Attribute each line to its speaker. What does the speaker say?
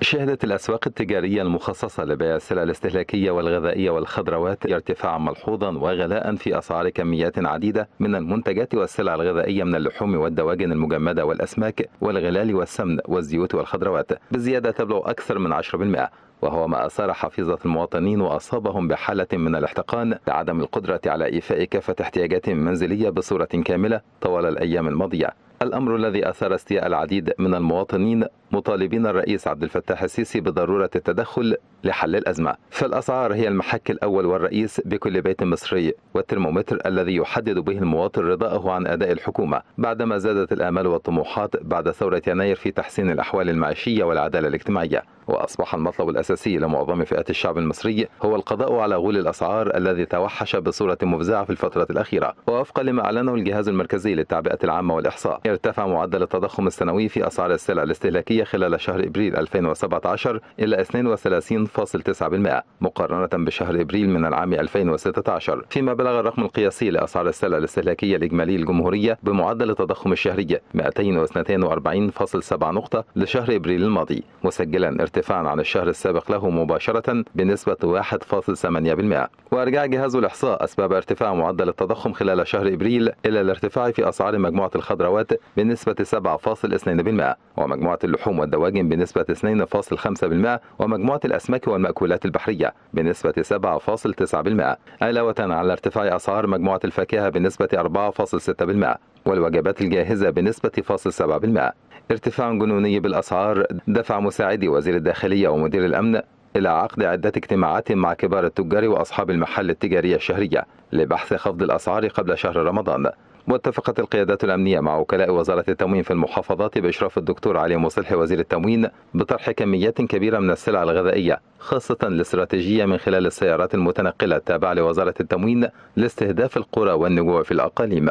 Speaker 1: شهدت الأسواق التجارية المخصصة لبيع السلع الاستهلاكية والغذائية والخضروات ارتفاعا ملحوظا وغلاء في أسعار كميات عديدة من المنتجات والسلع الغذائية من اللحوم والدواجن المجمدة والأسماك والغلال والسمن والزيوت والخضروات بزيادة تبلغ أكثر من 10% وهو ما أثار حفيظة المواطنين وأصابهم بحالة من الاحتقان لعدم القدرة على إيفاء كافة احتياجاتهم المنزلية بصورة كاملة طوال الأيام الماضية الأمر الذي أثار استياء العديد من المواطنين مطالبين الرئيس عبد الفتاح السيسي بضرورة التدخل لحل الأزمة فالأسعار هي المحك الأول والرئيس بكل بيت مصري والترمومتر الذي يحدد به المواطن رضاه عن أداء الحكومة بعدما زادت الآمال والطموحات بعد ثورة يناير في تحسين الأحوال المعيشية والعدالة الاجتماعية وأصبح المطلب الأساسي لمعظم فئات الشعب المصري هو القضاء على غول الأسعار الذي توحش بصورة مفزعة في الفترة الأخيرة ووفقا لما أعلنه الجهاز المركزي للتعبئة العامة والإحصاء ارتفع معدل التضخم السنوي في أسعار السلع الاستهلاكية خلال شهر إبريل 2017 إلى 32.9% مقارنة بشهر إبريل من العام 2016 فيما بلغ الرقم القياسي لأسعار السلع الاستهلاكية الإجمالي الجمهورية بمعدل التضخم الشهري 242.7 نقطة لشهر إبريل الماضي مسجلا ارتفاع ارتفاعا عن الشهر السابق له مباشرة بنسبة 1.8% وأرجع جهاز الإحصاء أسباب ارتفاع معدل التضخم خلال شهر إبريل إلى الارتفاع في أسعار مجموعة الخضروات بنسبة 7.2% ومجموعة اللحوم والدواجن بنسبة 2.5% ومجموعة الأسماك والمأكولات البحرية بنسبة 7.9% علاوة على ارتفاع أسعار مجموعة الفاكهة بنسبة 4.6% والوجبات الجاهزة بنسبة 0.7% ارتفاع جنوني بالأسعار دفع مساعدي وزير الداخلية ومدير الأمن إلى عقد عدة اجتماعات مع كبار التجار وأصحاب المحل التجارية الشهرية لبحث خفض الأسعار قبل شهر رمضان واتفقت القيادات الأمنية مع وكلاء وزارة التموين في المحافظات بإشراف الدكتور علي مصلح وزير التموين بطرح كميات كبيرة من السلع الغذائية خاصة الاستراتيجية من خلال السيارات المتنقلة التابعة لوزارة التموين لاستهداف القرى والنجوع في الأقاليم